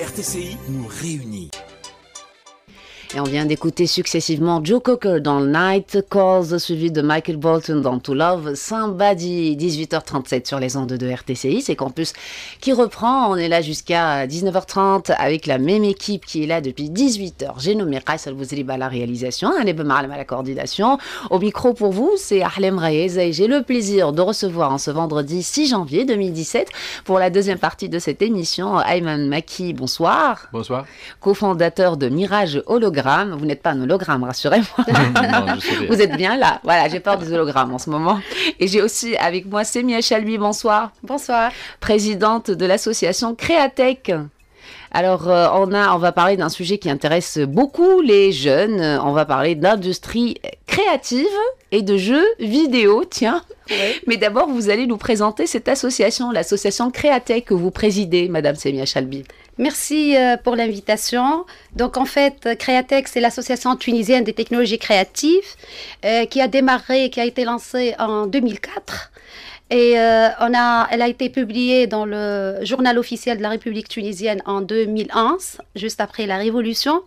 RTCI nous réunit. Et on vient d'écouter successivement Joe Cocker dans Night Calls, suivi de Michael Bolton dans To Love, Somebody 18 18h37 sur les ondes de RTCI, c'est Campus qui reprend. On est là jusqu'à 19h30 avec la même équipe qui est là depuis 18h. J'ai nommé vous Bouzriba à la réalisation, peu mal à la coordination. Au micro pour vous, c'est Ahlem Reyes et j'ai le plaisir de recevoir en ce vendredi 6 janvier 2017 pour la deuxième partie de cette émission, Ayman Maki, bonsoir. Bonsoir. Cofondateur de Mirage Hologram. Vous n'êtes pas un hologramme, rassurez-moi. vous êtes bien là. Voilà, j'ai peur des hologrammes en ce moment. Et j'ai aussi avec moi Sémia Chalmi, Bonsoir. Bonsoir. Présidente de l'association Créatech. Alors, euh, on, va parler d'un sujet qui intéresse beaucoup les jeunes. On va parler d'industrie créative et de jeux vidéo, tiens. Mais d'abord, vous allez nous présenter cette association, l'association Créatech que vous présidez, Madame Semia Chalbi. Merci euh, pour l'invitation. Donc en fait, Créatech, c'est l'association tunisienne des technologies créatives euh, qui a démarré, qui a été lancée en 2004 et euh, on a, elle a été publiée dans le journal officiel de la République tunisienne en 2011, juste après la Révolution.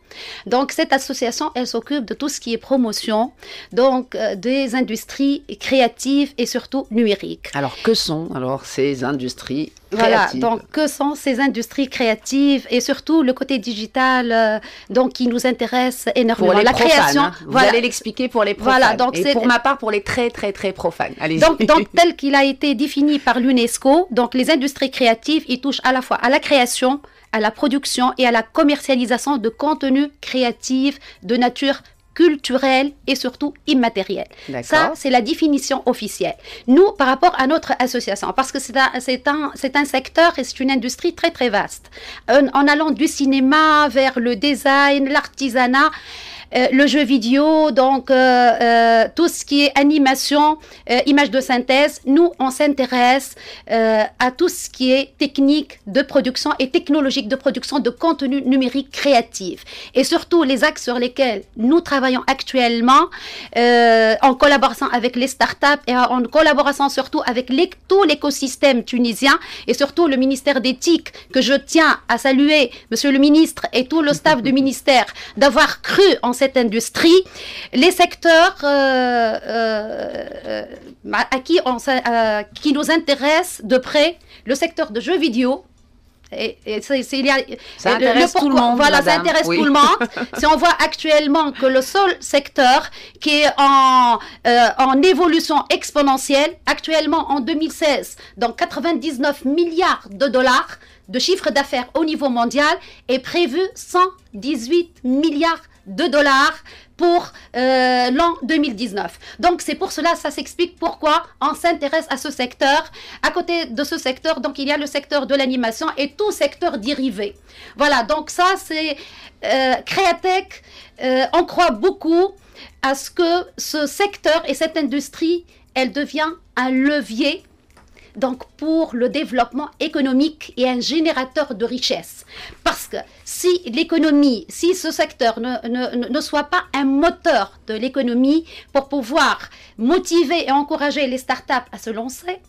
Donc cette association, elle s'occupe de tout ce qui est promotion, donc euh, des industries créatives et surtout numériques. Alors que sont alors ces industries voilà, donc que sont ces industries créatives et surtout le côté digital euh, donc qui nous intéresse énormément. la création, hein. vous voilà. allez l'expliquer pour les profanes. Voilà, donc et pour ma part pour les très très très profanes. Allez donc tel qu'il a été défini par l'UNESCO, donc les industries créatives, ils touchent à la fois à la création, à la production et à la commercialisation de contenus créatifs de nature culturel et surtout immatériel. Ça, c'est la définition officielle. Nous, par rapport à notre association, parce que c'est un, un, secteur et c'est une industrie très très vaste, en, euh, en allant du cinéma vers le design, l'artisanat, euh, le jeu vidéo, donc euh, euh, tout ce qui est animation, images de synthèse. Nous, on s'intéresse à tout ce qui est technique de production et technologique de production de contenu numérique créatif. Et surtout, les axes sur lesquels nous travaillons actuellement, en collaboration avec les startups et en collaboration surtout avec tout l'écosystème tunisien et surtout le ministère d'éthique que je tiens à saluer, Monsieur le ministre et tout le staff du ministère, d'avoir cru en cette industrie, les secteurs euh, euh, à qui, on, qui nous intéressent de près, le secteur de jeux vidéo, et, ça intéresse tout le monde. Voilà, ça intéresse tout le monde. si on voit actuellement que le seul secteur qui est en, euh, en évolution exponentielle, actuellement en 2016, dans 99 milliards de dollars de chiffre d'affaires au niveau mondial, est prévu 118 milliards de dollars pour euh, l'an 2019. Donc c'est pour cela, ça s'explique pourquoi on s'intéresse à ce secteur. À côté de ce secteur, donc il y a le secteur de l'animation et tout secteur dérivé. Voilà, donc ça c'est euh, Créatech, on euh, croit beaucoup à ce que ce secteur et cette industrie, elle devient un levier donc pour le développement économique et un générateur de richesse. Parce que si l'économie, si ce secteur ne, ne, soit pas un moteur de l'économie pour pouvoir motiver et encourager les startups à se lancer,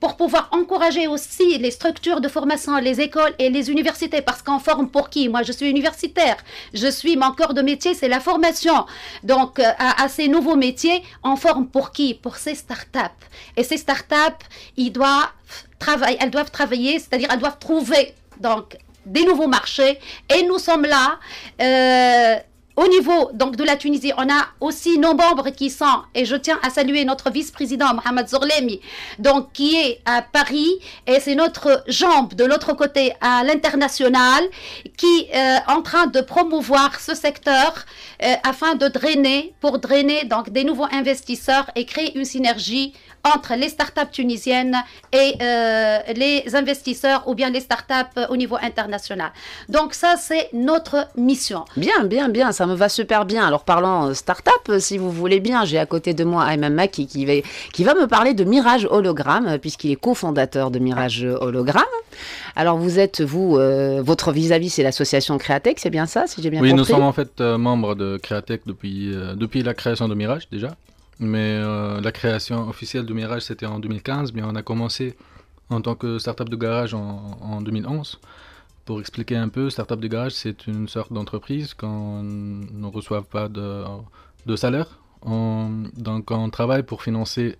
pour pouvoir encourager aussi les structures de formation, les écoles et les universités, parce qu'en forme pour qui Moi, je suis universitaire, je suis mon corps de métier, c'est la formation. Donc, euh, à, ces nouveaux métiers, on forme pour qui Pour ces startups. Et ces startups, ils doivent travailler, elles doivent travailler, c'est-à-dire elles doivent trouver donc des nouveaux marchés. Et nous sommes là. Euh, au niveau donc de la Tunisie, on a aussi nos membres qui sont, et je tiens à saluer notre vice-président Mohamed Zorlemi, donc qui est à Paris, et c'est notre jambe de l'autre côté à l'international, qui euh, est en train de promouvoir ce secteur euh, afin de drainer, pour drainer donc des nouveaux investisseurs et créer une synergie entre les startups tunisiennes et euh, les investisseurs ou bien les startups euh, au niveau international. Donc ça, c'est notre mission. Bien, bien, bien, ça me va super bien. Alors parlant euh, startup, si vous voulez bien, j'ai à côté de moi Ayman Maki qui va, qui va me parler de Mirage Hologramme, puisqu'il est cofondateur de Mirage Hologramme. Alors vous êtes, vous, votre vis-à-vis, c'est l'association Créatech, c'est bien ça, si j'ai bien compris Oui, nous sommes en fait membres de Créatech depuis, depuis la création de Mirage déjà. Mais euh, la création officielle de Mirage, c'était en 2015, mais on a commencé en tant que startup de garage en, 2011. Pour expliquer un peu, startup de garage, c'est une sorte d'entreprise quand ne reçoit pas de, de salaire. donc on travaille pour financer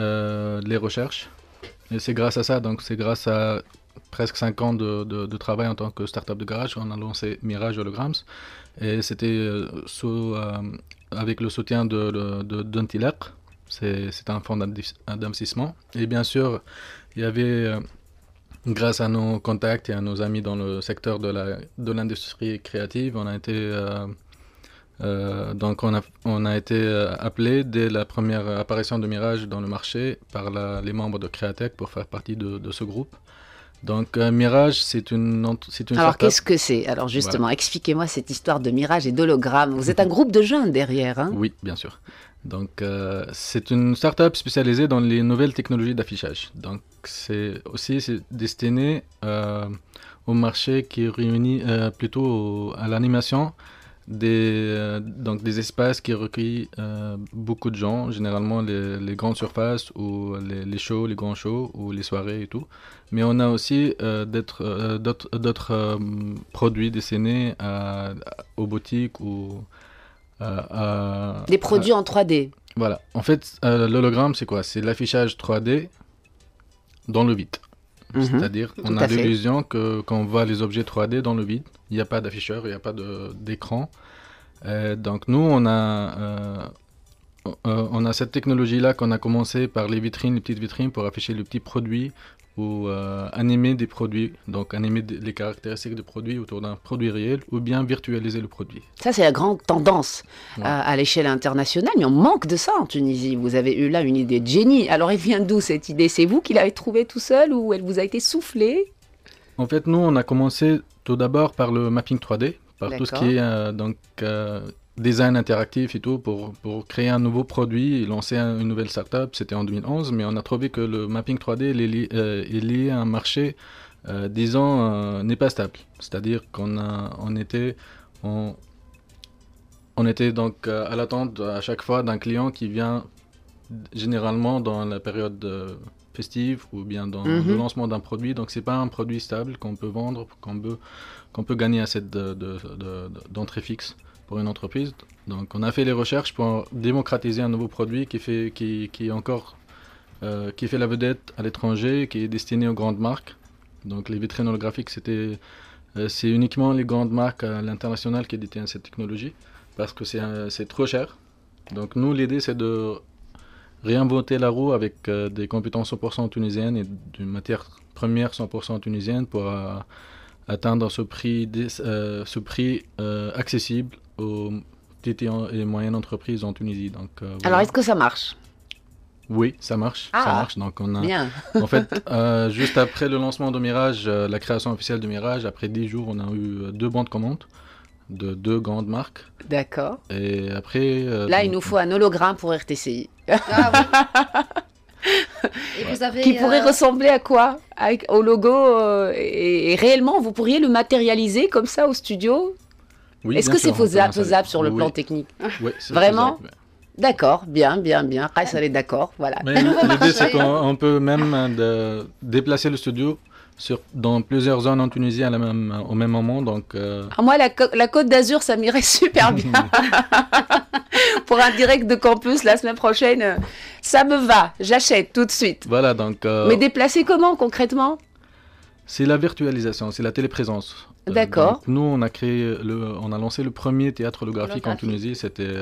euh, les recherches. Et c'est grâce à ça, donc c'est grâce à presque 5 ans de, travail en tant que startup de garage, on a lancé Mirage Holograms. Et c'était euh, sous avec le soutien de, C'est un fonds d'investissement. Et bien sûr, il y avait, euh, grâce à nos contacts et à nos amis dans le secteur de l'industrie de créative, on a été, euh, euh, donc on a, été appelé dès la première apparition de Mirage dans le marché par les membres de CreaTech pour faire partie de ce groupe. Donc euh, mirage, c'est une, c'est une. Alors qu'est-ce que c'est Alors justement, expliquez-moi cette histoire de mirage et d'hologramme. Vous êtes un groupe de jeunes derrière. Hein oui, bien sûr. Donc euh, c'est une start-up spécialisée dans les nouvelles technologies d'affichage. Donc c'est aussi destiné euh, au marché qui réunit plutôt à l'animation des, euh, donc des espaces qui recueillent euh, beaucoup de gens, généralement les, grandes surfaces ou les, shows, les grands shows ou les soirées et tout. Mais on a aussi euh, d'autres produits dessinés aux boutiques ou... des produits en 3D. Voilà. En fait, l'hologramme, c'est quoi C'est l'affichage 3D dans le vide. Mhm. C'est-à-dire, on a l'illusion qu'on on voit les objets 3D dans le vide. Il n'y a pas d'afficheur, il n'y a pas d'écran. Euh, donc nous, on a, euh, euh, on a cette technologie-là qu'on a commencé par les vitrines, les petites vitrines, pour afficher les petits produits ou animer des produits, donc animer les caractéristiques des produits autour d'un produit réel ou bien virtualiser le produit. Ça, c'est la grande tendance à, l'échelle internationale, mais on manque de ça en Tunisie. Vous avez eu là une idée de génie. Alors, elle vient d'où cette idée C'est vous qui l'avez trouvée tout seul ou elle vous a été soufflée en fait, nous, on a commencé tout d'abord par le mapping 3D, par tout ce qui est euh, donc, euh, design interactif et tout, pour, créer un nouveau produit et lancer une nouvelle startup. C'était en 2011, mais on a trouvé que le mapping 3D euh, est lié, est à un marché, disons, n'est pas stable. C'est-à-dire qu'on on était, on était donc à l'attente à chaque fois d'un client qui vient généralement dans la période festif ou bien dans mhm. le lancement d'un produit. Donc c'est pas un produit stable qu'on peut vendre, qu'on peut, qu'on peut gagner assez d'entrée de, fixe pour une entreprise. Donc on a fait les recherches pour démocratiser un nouveau produit qui, fait, qui, qui encore euh, qui fait la vedette à l'étranger, qui est destiné aux grandes marques. Donc les vitrines holographiques, c'était, euh, c'est uniquement les grandes marques à l'international qui détiennent cette technologie parce que euh, c'est, trop cher. Donc nous, l'idée, c'est de réinventer la roue avec euh, des compétences 100% tunisiennes et d'une matière première 100% tunisienne pour euh, atteindre ce prix, euh, ce prix accessible aux petites et moyennes entreprises en Tunisie. Donc, Alors, est-ce que ça marche oui, ça marche, ça ah, marche. Donc on en fait, juste après le lancement de Mirage, la création officielle de Mirage, après 10 jours, on a eu deux bandes de commandes de deux grandes marques. D'accord. Et après. Euh, Là, il nous faut un hologramme pour RTCI. Ah Qui pourrait euh, ressembler à quoi Avec, Au logo euh, et, réellement, vous pourriez le matérialiser comme ça au studio oui, Est-ce que c'est faisable, sur le plan technique Oui, Vraiment D'accord, bien, bien, bien. ça elle est d'accord, voilà. L'idée, c'est qu'on peut même déplacer le studio dans plusieurs zones en Tunisie à la même, au même moment. Donc, euh, ah, moi, la, Côte d'Azur, ça m'irait super bien. Pour un direct de campus la semaine prochaine, euh, ça me va, j'achète tout de suite. Voilà, donc. Euh, Mais déplacer comment concrètement c'est la virtualisation, c'est la téléprésence. D'accord. nous, on a créé, le, on a lancé le premier théâtre holographique en Tunisie, c'était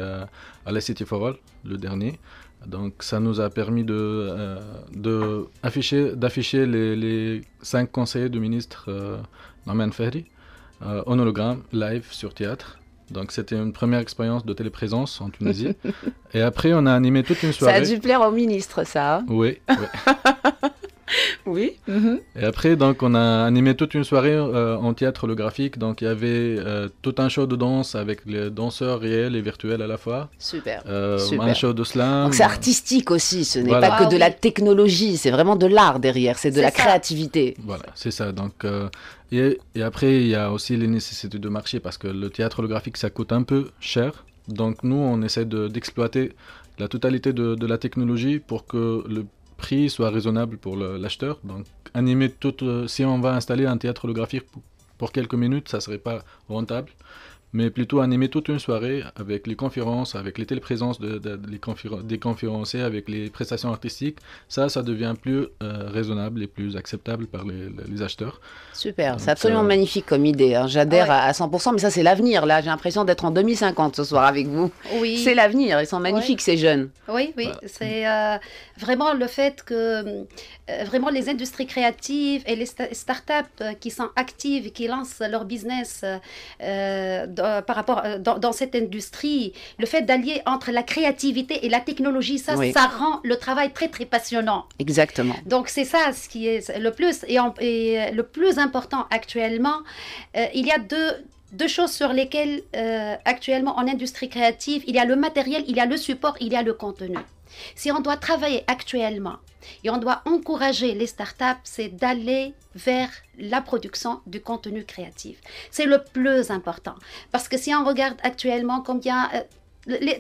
à la City for All, le dernier. Donc ça nous a permis de, euh, afficher, d'afficher les, cinq conseillers du ministre euh, Ferry euh, en hologramme, live sur théâtre. Donc c'était une première expérience de téléprésence en Tunisie. Et après on a animé toute une soirée. Ça a dû plaire au ministre ça. Hein. oui. oui. Oui. Et après, donc, on a animé toute une soirée euh, en théâtre holographique. Donc, il y avait euh, tout un show de danse avec les danseurs réels et virtuels à la fois. Super. Euh, Un show de slam. c'est artistique aussi. Ce n'est pas que de la ah technologie. C'est vraiment de l'art derrière. C'est de la créativité. Voilà, c'est ça. Donc, euh, et, après, il y a aussi les nécessités de marché parce que le théâtre holographique, ça coûte un peu cher. Donc, nous, on essaie d'exploiter la totalité de, de, la technologie pour que le prix soit raisonnable pour l'acheteur. Donc, animer tout, euh, si on va installer un théâtre holographique pour, pour quelques minutes, ça serait pas rentable mais plutôt animer toute une soirée avec les conférences, avec les téléprésences de, des conférenciers, avec les prestations artistiques, ça, ça devient plus euh, raisonnable et plus acceptable par les, acheteurs. Super, c'est absolument euh, magnifique comme idée. Hein. J'adhère à 100%, mais ça, c'est l'avenir. Là, j'ai l'impression d'être en 2050 ce soir avec vous. Oui. C'est l'avenir, ils sont magnifiques, ces jeunes. Oui, oui, bah. c'est euh, vraiment le fait que vraiment les industries créatives et les startups qui sont actives, qui lancent leur business euh, par rapport euh, dans, cette industrie, le fait d'allier entre la créativité et la technologie, ça, ça rend le travail très très passionnant. Exactement. Donc c'est ça ce qui est le plus et, le plus important actuellement. Euh, il y a deux deux choses sur lesquelles actuellement en industrie créative, il y a le matériel, il y a le support, il y a le contenu. Si on doit travailler actuellement et on doit encourager les startups, c'est d'aller vers la production du contenu créatif. C'est le plus important. Parce que si on regarde actuellement combien... Euh,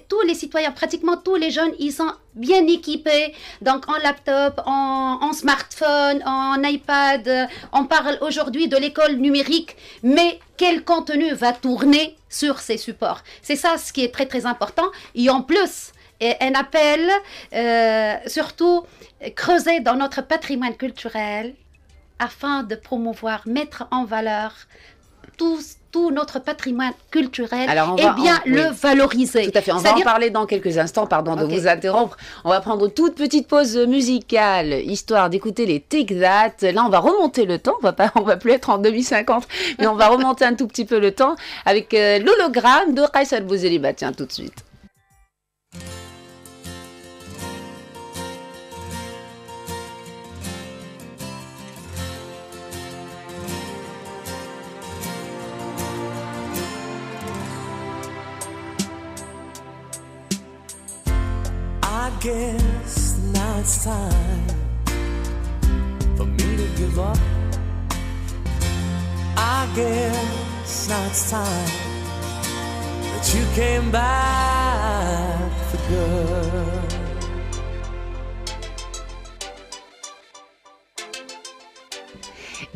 tous les citoyens, pratiquement tous les jeunes, ils sont bien équipés, donc en laptop, en smartphone, en iPad. Euh, on parle aujourd'hui de l'école numérique, mais quel contenu va tourner sur ces supports C'est ça ce qui est très très important. Et en plus, un appel, euh, surtout creuser dans notre patrimoine culturel afin de promouvoir, mettre en valeur tout, tout notre patrimoine culturel et bien le valoriser. Tout à fait, on va en parler dans quelques instants, pardon de vous interrompre. On va prendre toute petite pause musicale, histoire d'écouter les Take Là, on va remonter le temps, on va, pas, on va plus être en 2050, mais on va remonter un tout petit peu le temps avec euh, l'hologramme de Bouzeli. Bah Tiens, tout de suite. guess now it's time for me to give up. I guess now it's time that you came back for good.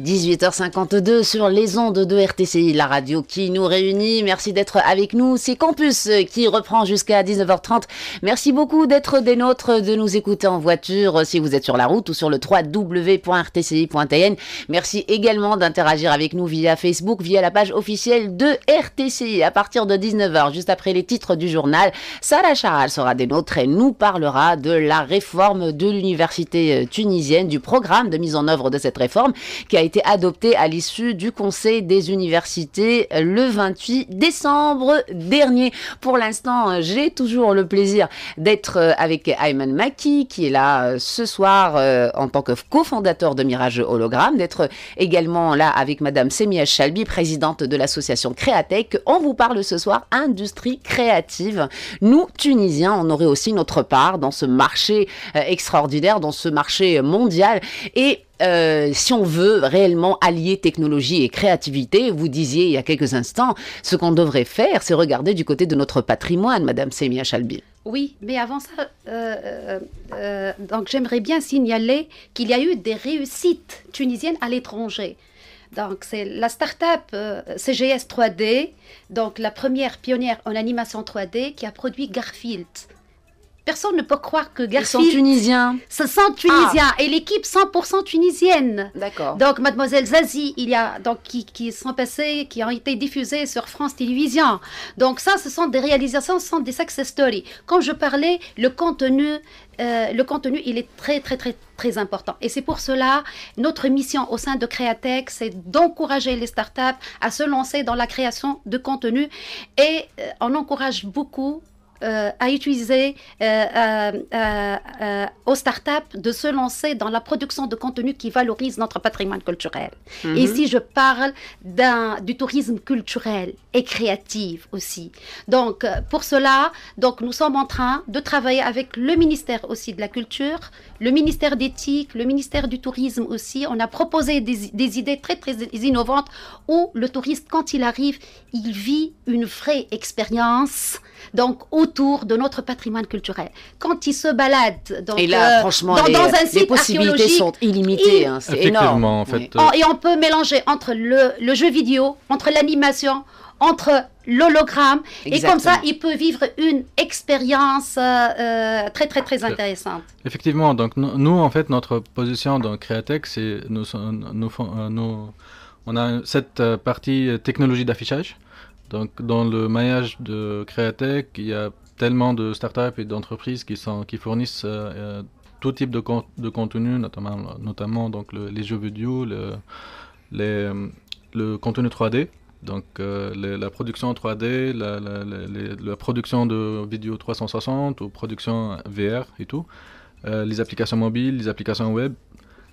18h52 sur les ondes de RTCI, la radio qui nous réunit. Merci d'être avec nous. C'est Campus qui reprend jusqu'à 19h30. Merci beaucoup d'être des nôtres, de nous écouter en voiture euh, si vous êtes sur la route ou sur le www.rtci.tn. Merci également d'interagir avec nous via Facebook, via la page officielle de RTCI. À partir de 19h, juste après les titres du journal, Sarah Charal sera des nôtres et nous parlera de la réforme de l'université euh, tunisienne, du programme de mise en œuvre de cette réforme qui a été été adoptée à l'issue du Conseil des universités euh, le 28 décembre dernier. Pour l'instant, euh, j'ai toujours le plaisir d'être euh, avec Ayman Maki, qui est là ce soir en tant que cofondateur de Mirage Hologramme, d'être également là avec Madame Semia Chalbi, présidente de l'association Créatech. On vous parle ce soir industrie créative. Nous, Tunisiens, on aurait aussi notre part dans ce marché extraordinaire, dans ce marché mondial. Et euh, si on veut réellement allier technologie et créativité, vous disiez il y a quelques instants, ce qu'on devrait faire, c'est regarder du côté de notre patrimoine, Madame Semia Chalbi. Oui, mais avant ça, euh, euh, donc j'aimerais bien signaler qu'il y a eu des réussites tunisiennes à l'étranger. Donc, c'est la start-up CGS 3D, donc la première pionnière en animation 3D qui a produit Garfield. Personne ne peut croire que Garfield. Ils sont tunisiens. Ce sont tunisiens. Ah. Et l'équipe 100% tunisienne. D'accord. Donc, Mademoiselle Zazie, il y a, donc, qui, sont passés, qui ont été diffusés sur France Télévisions. Donc, ça, ce sont des réalisations, ce sont des success stories. Quand je parlais, le contenu, euh, le contenu, il est très, très, très, très important. Et c'est pour cela, notre mission au sein de Createx, c'est d'encourager les startups à se lancer dans la création de contenu. Et euh, on encourage beaucoup euh, à utiliser, euh, euh, aux startups de se lancer dans la production de contenus qui valorise notre patrimoine culturel. Et mhm. ici, je parle du tourisme culturel et créatif aussi. Donc, pour cela, donc, nous sommes en train de travailler avec le ministère aussi de la Culture, le ministère d'éthique, le ministère du Tourisme aussi. On a proposé des, des idées très, très innovantes où le touriste, quand il arrive, il vit une vraie expérience donc autour de notre patrimoine culturel. Quand ils se baladent dans, euh, un site les possibilités sont illimitées, hein, c'est énorme. En fait, oh, euh, Et on peut mélanger entre le, jeu vidéo, entre l'animation, entre l'hologramme. Et comme ça, il peut vivre une expérience euh, très, très, très intéressante. Effectivement. Donc, nous, en fait, notre position dans Créatech, c'est on a cette partie technologie d'affichage. Donc, dans le maillage de Createch, il y a tellement de startups et d'entreprises qui, sont, qui fournissent euh, euh, tout type de, de contenu, notamment, notamment donc, les jeux vidéo, le, le contenu 3D. Donc euh, la production 3D, la, la, production de vidéos 360 ou production VR et tout, les applications mobiles, les applications web.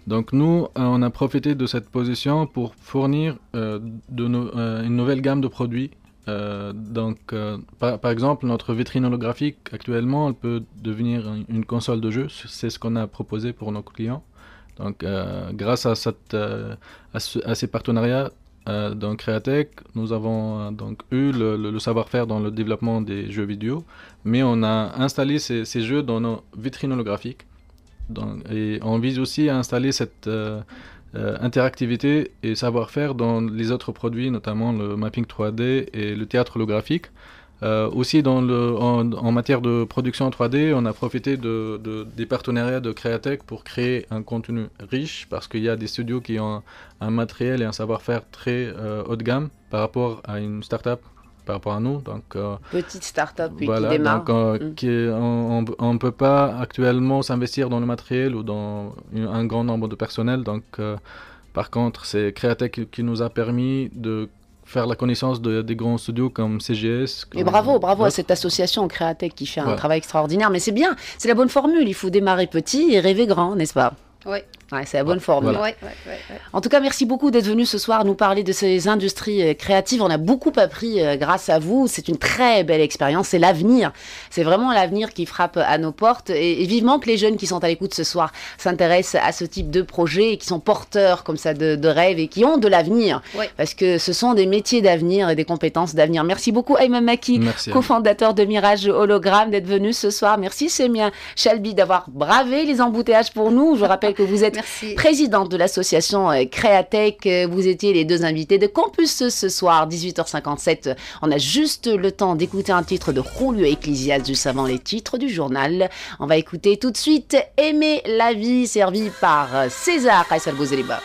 Donc nous, on a profité de cette position pour fournir de une nouvelle gamme de produits euh, donc, euh, par, exemple, notre vitrine holographique actuellement, elle peut devenir une console de jeu. C'est ce qu'on a proposé pour nos clients. Donc, euh, grâce à, cette, ces partenariats dans Createch, nous avons donc eu le, savoir-faire dans le développement des jeux vidéo, mais on a installé ces, jeux dans nos vitrines holographiques. et on vise aussi à installer cette euh, interactivité et savoir-faire dans les autres produits, notamment le mapping 3D et le théâtre holographique. Euh, aussi dans le, en, matière de production 3D, on a profité de, des partenariats de Createch pour créer un contenu riche parce qu'il y a des studios qui ont un, matériel et un savoir-faire très euh, haut de gamme par rapport à une startup par rapport à nous. Donc, euh, Petite start-up qui démarre. Donc, euh, mm. on ne peut pas actuellement s'investir dans le matériel ou dans un grand nombre de personnel. Donc, euh, par contre, c'est Créatech qui nous a permis de faire la connaissance de, des grands studios comme CGS. Et bravo, bravo à cette association Créatech qui fait un travail extraordinaire. Mais c'est bien, c'est la bonne formule. Il faut démarrer petit et rêver grand, n'est-ce pas oui. c'est la bonne formule. En tout cas, merci beaucoup d'être venu ce soir nous parler de ces industries euh, créatives. On a beaucoup appris euh, grâce à vous. C'est une très belle expérience. C'est l'avenir. C'est vraiment l'avenir qui frappe à nos portes. Et, vivement que les jeunes qui sont à l'écoute ce soir s'intéressent à ce type de projet et qui sont porteurs comme ça de, rêves et qui ont de l'avenir. Parce que ce sont des métiers d'avenir et des compétences d'avenir. Merci beaucoup, Ayman Maki, cofondateur de Mirage Hologramme, d'être venu ce soir. Merci, Sémia Chalbi, d'avoir bravé les embouteillages pour nous. Je rappelle que vous êtes présidente de l'association euh, Créatech. Euh, vous étiez les deux invités de Campus ce soir, 18h57. On a juste le temps d'écouter un titre de Roulieu Ecclésias, juste avant les titres du journal. On va écouter tout de suite Aimer la vie, servi par euh, César Kaisal Bouzeliba.